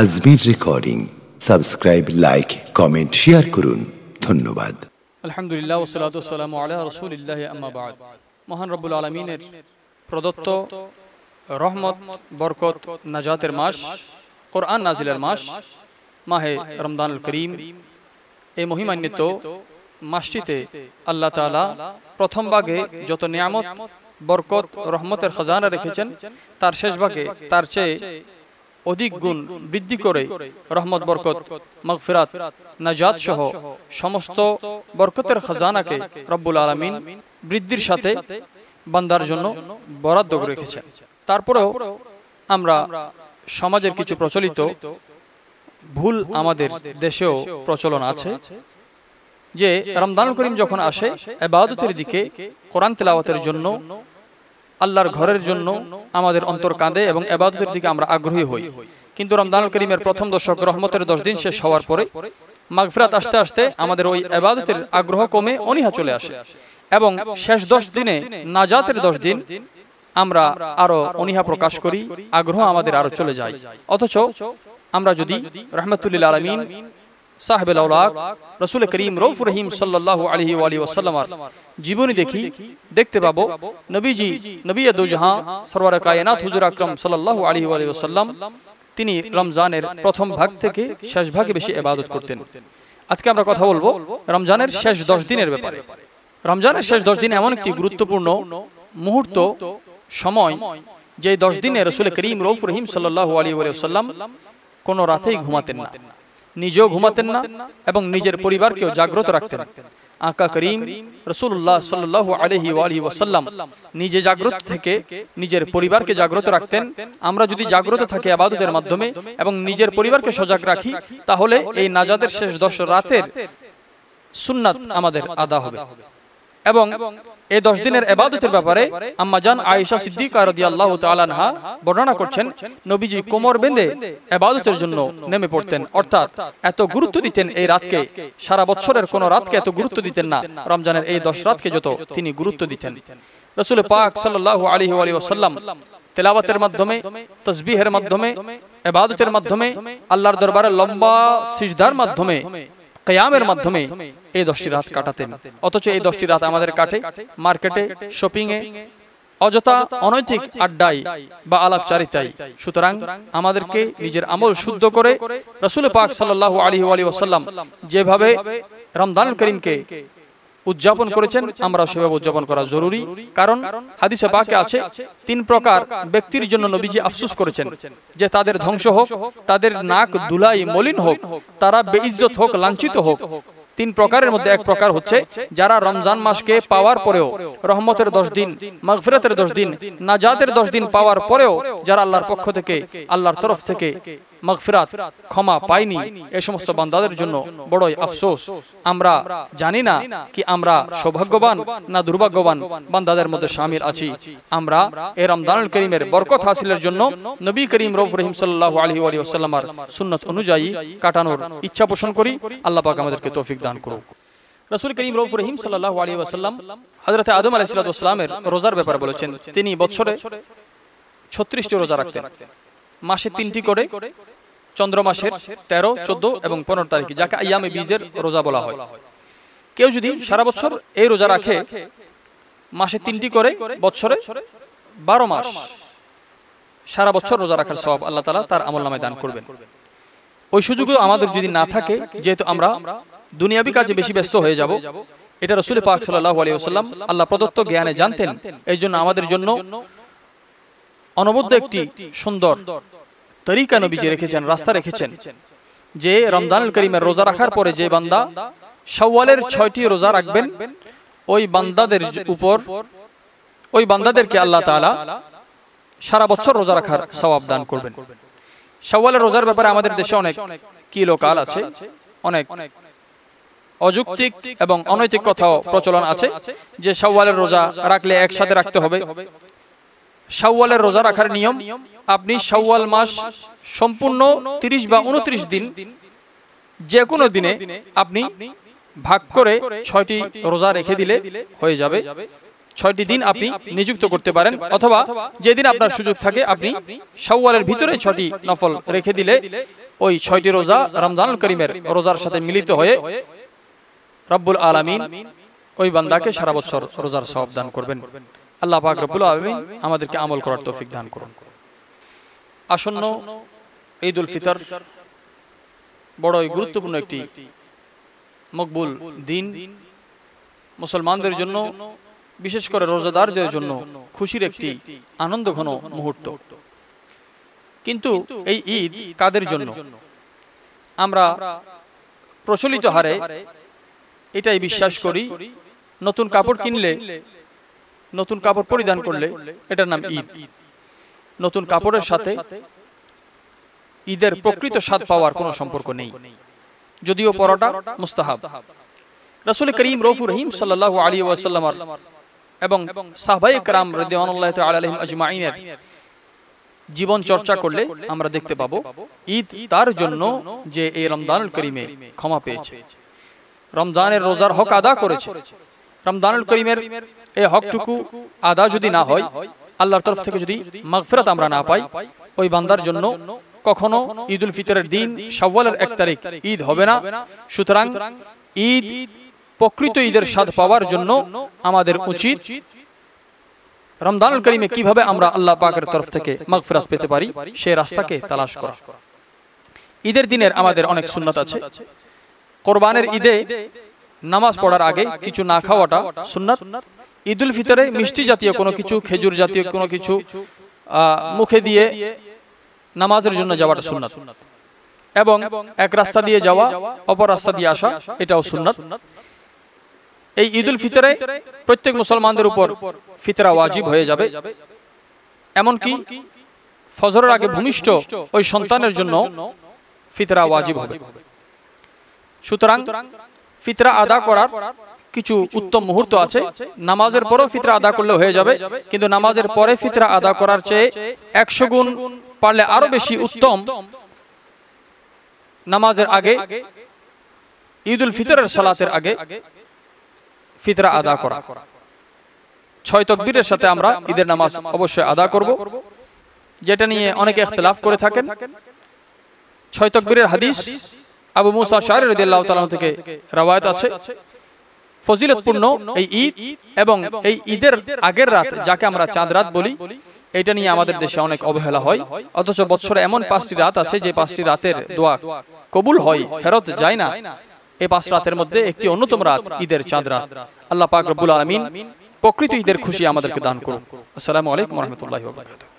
Ajmer recording subscribe like comment share করুন ধন্যবাদ আলহামদুলিল্লাহ সালামু আলা আল্লাহ আম্মা বাদ মহান রব্বুল আলমিনের প্রদত্ত রহমত বরকত নাজাতের মাস কোরআন নাজিলের মাস মাহে রমদানুল করিম এই মহিমান্বিত মাসটিতে আল্লাহ তালা প্রথম ভাগে যত নিয়ামত বরকত রহমতের খজানা রেখেছেন তার শেষ ভাগে তার চেয়ে অধিক গুণ বৃদ্ধি করে রহমত বরকত মগফিরাত নাজাত সহ সমস্ত বরকতের খাজানাকে রব্বুল আলমিন বৃদ্ধির সাথে বান্দার জন্য বরাদ্দ রেখেছে তারপরেও আমরা সমাজের কিছু প্রচলিত ভুল আমাদের দেশেও প্রচলন আছে যে রমদান করিম যখন আসে এবাদতের দিকে কোরআন তেলাওয়াতের জন্য আল্লাহর ঘরের জন্য আমাদের অন্তর কাঁদে এবং এবাদতের দিকে আমরা আগ্রহী হই কিন্তু রমদানুল করিমের প্রথম দশক রহমতের দশ দিন শেষ হওয়ার পরে মাগফিরাত আসতে আসতে আমাদের ওই এবাদতের আগ্রহ কমে অনিহা চলে আসে এবং শেষ দশ দিনে নাজাতের দশ দিন আমরা আরো অনিহা প্রকাশ করি আগ্রহ আমাদের আরো চলে যায় অথচ আমরা যদি রহমতুল্লিল আলমিন সাহেব রসুল করিম রৌফ রহিম জীবনী দেখি দেখতে পাবো নবীজি নবী সরওয়ার কায়নাথ হুজুর আকরম সাল্লাহ আলহি ওসাল্লাম তিনি রমজানের প্রথম ভাগ থেকে শেষ ভাগে বেশি এবাদত করতেন আজকে আমরা কথা বলবো রমজানের শেষ দশ দিনের ব্যাপারে রমজানের শেষ দশ দিন এমন একটি গুরুত্বপূর্ণ মুহূর্ত সময় যে দশ দিনে রসুল করিম রৌফ রহিম সাল্লাহ আলী সাল্লাম কোনো রাতেই ঘুমাতেন না নিজেও ঘুমাতেন না এবং নিজের পরিবারকেও জাগ্রত রাখতেন আকা করিম রসুল্লাহ সাল্লাহ আলহি আলহি ওসাল্লাম নিজে জাগ্রত থেকে নিজের পরিবারকে জাগ্রত রাখতেন আমরা যদি জাগ্রত থাকি আবাদতের মাধ্যমে এবং নিজের পরিবারকে সজাগ রাখি তাহলে এই নাজাদের শেষ দশ রাতের সুন্নাত আমাদের আদা হবে এবং এই দশ দিনের এবাদতের ব্যাপারে আম্মাজান আয়সা সিদ্দিক রাদিয়াল্লাহু তাআলা আনহা বর্ণনা করছেন নবীজি কোমর বেঁধে এবাদতের জন্য নেমে পড়তেন অর্থাৎ এত গুরুত্ব দিতেন এই রাতকে সারা বছরের কোন রাতকে এত গুরুত্ব দিতেন না রমজানের এই দশ রাতকে যত তিনি গুরুত্ব দিতেন রসুল পাক সাল্লাল্লাহু আলাইহি ওয়া তেলাবাতের মাধ্যমে তসবিহের মাধ্যমে এবাদতের মাধ্যমে আল্লাহর দরবারের লম্বা সিজদার মাধ্যমে কেয়ামের মাধ্যমে এই দশটি রাত কাটাতেন অথচ এই দশটি রাত আমাদের কাটে মার্কেটে শপিংয়ে অযথা অনৈতিক আড্ডায় বা আলাপচারিতায় সুতরাং আমাদেরকে নিজের আমল শুদ্ধ করে রসুল পাক সাল্লাহ আলী আলী ওসাল্লাম যেভাবে রমদান করিমকে উদযাপন করেছেন আমরা সেভাবে উদযাপন করা জরুরি কারণ হাদিসে বাকে আছে তিন প্রকার ব্যক্তির জন্য নবীজি আফসুস করেছেন যে তাদের ধ্বংস হোক তাদের নাক দুলাই মলিন হোক তারা বেইজ্জত হোক লাঞ্ছিত হোক তিন প্রকারের মধ্যে এক প্রকার হচ্ছে যারা রমজান মাসকে পাওয়ার পরেও রহমতের দশ দিন মাগফিরাতের দশ দিন নাজাতের দশ দিন পাওয়ার পরেও যারা আল্লাহর পক্ষ থেকে আল্লাহর তরফ থেকে মাগফিরাত ক্ষমা পাইনি এ সমস্ত বান্দাদের জন্য বড়ই আফসোস আমরা জানি না কি আমরা সৌভাগ্যবান না দুর্ভাগ্যবান বান্দাদের মধ্যে সামিল আছি আমরা এ রমজানুল করিমের বরকত হাসিলের জন্য নবী করিম রৌফ রহিম সাল্লাহ আলহি আলী ওসাল্লামার সুন্নত অনুযায়ী কাটানোর ইচ্ছা পোষণ করি আল্লাহ পাক আমাদেরকে তৌফিক দান করো রসুল করিম রৌফ রহিম সাল্লাহ আলী আসাল্লাম হজরত আদম আলি সাল্লাহামের রোজার ব্যাপারে বলেছেন তিনি বছরে ছত্রিশটি রোজা রাখতেন মাসে তিনটি করে চন্দ্র মাসের তেরো চোদ্দ এবং পনেরো তারিখে যাকে আইয়ামে বীজের রোজা বলা হয় কেউ যদি সারা বছর এই রোজা রাখে মাসে তিনটি করে বছরে বারো মাস সারা বছর রোজা রাখার সব আল্লাহ তালা তার আমল নামে দান করবেন ওই সুযোগও আমাদের যদি না থাকে যেহেতু আমরা দুনিয়াবি কাজে বেশি ব্যস্ত হয়ে যাব এটা রসুল পাক সাল্লাহ আলী আসাল্লাম আল্লাহ প্রদত্ত জ্ঞানে জানতেন এই জন্য আমাদের জন্য অনবদ্য একটি সুন্দর তরিকা নবীজি রেখেছেন রাস্তা রেখেছেন যে রমজানুল করিমের রোজা রাখার পরে যে বান্দা সাওয়ালের ছয়টি রোজা রাখবেন ওই বান্দাদের উপর ওই বান্দাদেরকে আল্লাহ তালা সারা বছর রোজা রাখার সবাব দান করবেন সাওয়ালের রোজার ব্যাপারে আমাদের দেশে অনেক কি লোকাল আছে অনেক অযৌক্তিক এবং অনৈতিক কথাও প্রচলন আছে যে সাউওয়ালের রোজা রাখলে একসাথে রাখতে হবে সাউওয়ালের রোজা রাখার নিয়ম আপনি সাউওয়াল মাস সম্পূর্ণ ৩০ বা উনত্রিশ দিন যে কোনো দিনে আপনি ভাগ করে ছয়টি রোজা রেখে দিলে হয়ে যাবে ছয়টি দিন আপনি নিযুক্ত করতে পারেন অথবা যেদিন আপনার সুযোগ থাকে আপনি সাউওয়ালের ভিতরে ছয়টি নফল রেখে দিলে ওই ছয়টি রোজা রমজানুল করিমের রোজার সাথে মিলিত হয়ে রব্বুল আলমিন ওই বান্দাকে সারা বছর রোজার সব দান করবেন আল্লাহ পাক রব্বুল আলমিন আমাদেরকে আমল করার তৌফিক দান করুন আসন্ন ঈদ উল ফিতর বড়ই গুরুত্বপূর্ণ একটি মকবুল দিন মুসলমানদের জন্য বিশেষ করে রোজাদারদের জন্য খুশির একটি আনন্দ ঘন মুহূর্ত কিন্তু এই ঈদ কাদের জন্য আমরা প্রচলিত হারে এটাই বিশ্বাস করি নতুন কাপড় কিনলে নতুন কাপড় পরিধান করলে এটার নাম ঈদ নতুন কাপড়ের সাথে ঈদের প্রকৃত স্বাদ পাওয়ার কোনো সম্পর্ক নেই যদিও পরোটা মুস্তাহাব রাসুল করিম রফুর রহিম সাল্লাহ আলী ওয়াসাল্লাম এবং সাহবাই কারাম রদিওয়ানুল্লাহ আলহিম আজমাইনের জীবন চর্চা করলে আমরা দেখতে পাবো ঈদ তার জন্য যে এই রমদানুল করিমে ক্ষমা পেয়েছে রমজানের রোজার হক আদা করেছে রমজানুল করিমের এই হকটুকু আদা যদি না হয় আল্লাহর তরফ থেকে যদি মাগফিরাত আমরা না পাই ওই বান্দার জন্য কখনো ঈদ উল ফিতরের দিন সাওয়ালের এক তারিখ ঈদ হবে না সুতরাং ঈদ প্রকৃত ঈদের স্বাদ পাওয়ার জন্য আমাদের উচিত রমদানুল করিমে কিভাবে আমরা আল্লাহ পাকের তরফ থেকে মাগফিরাত পেতে পারি সেই রাস্তাকে তালাশ করা ঈদের দিনের আমাদের অনেক সুন্নত আছে কোরবানের ঈদে নামাজ পড়ার আগে কিছু না খাওয়াটা সুন্নাত উল ফিতরে মিষ্টি জাতীয় কোনো কিছু খেজুর জাতীয় কোনো কিছু মুখে দিয়ে নামাজের জন্য যাওয়াটা সুন্নাত এবং এক রাস্তা দিয়ে যাওয়া অপর রাস্তা দিয়ে আসা এটাও সুন্নাত এই ঈদ উল ফিতরে প্রত্যেক মুসলমানদের উপর ফিতরা ওয়াজিব হয়ে যাবে এমনকি ফজরের আগে ভূমিষ্ঠ ওই সন্তানের জন্য ফিতরা ওয়াজিব হবে সুতরাং ফিতরা আদা করার কিছু উত্তম মুহূর্ত আছে নামাজের পরেও ফিতরা আদা করলে হয়ে যাবে কিন্তু নামাজের পরে ফিতরা আদা করার চেয়ে একশো গুণ পারলে আরো বেশি উত্তম নামাজের আগে ঈদ উল ফিতরের সালাতের আগে ফিতরা আদা করা ছয় তকবীরের সাথে আমরা ঈদের নামাজ অবশ্যই আদা করব যেটা নিয়ে অনেকে ইখতলাফ করে থাকেন ছয় তকবীরের হাদিস আবু মুসা শাহরি রদি আল্লাহ তালাম থেকে রাওয়ায়ত আছে ফজিলতপূর্ণ এই ঈদ এবং এই ঈদের আগের রাত যাকে আমরা চাঁদ রাত বলি এটা নিয়ে আমাদের দেশে অনেক অবহেলা হয় অথচ বছরে এমন পাঁচটি রাত আছে যে পাঁচটি রাতের দোয়া কবুল হয় ফেরত যায় না এই পাঁচ রাতের মধ্যে একটি অন্যতম রাত ঈদের চাঁদ রাত আল্লাহ পাক রব্বুল আলমিন প্রকৃত ঈদের খুশি আমাদেরকে দান করুন আসসালামু আলাইকুম রহমতুল্লাহ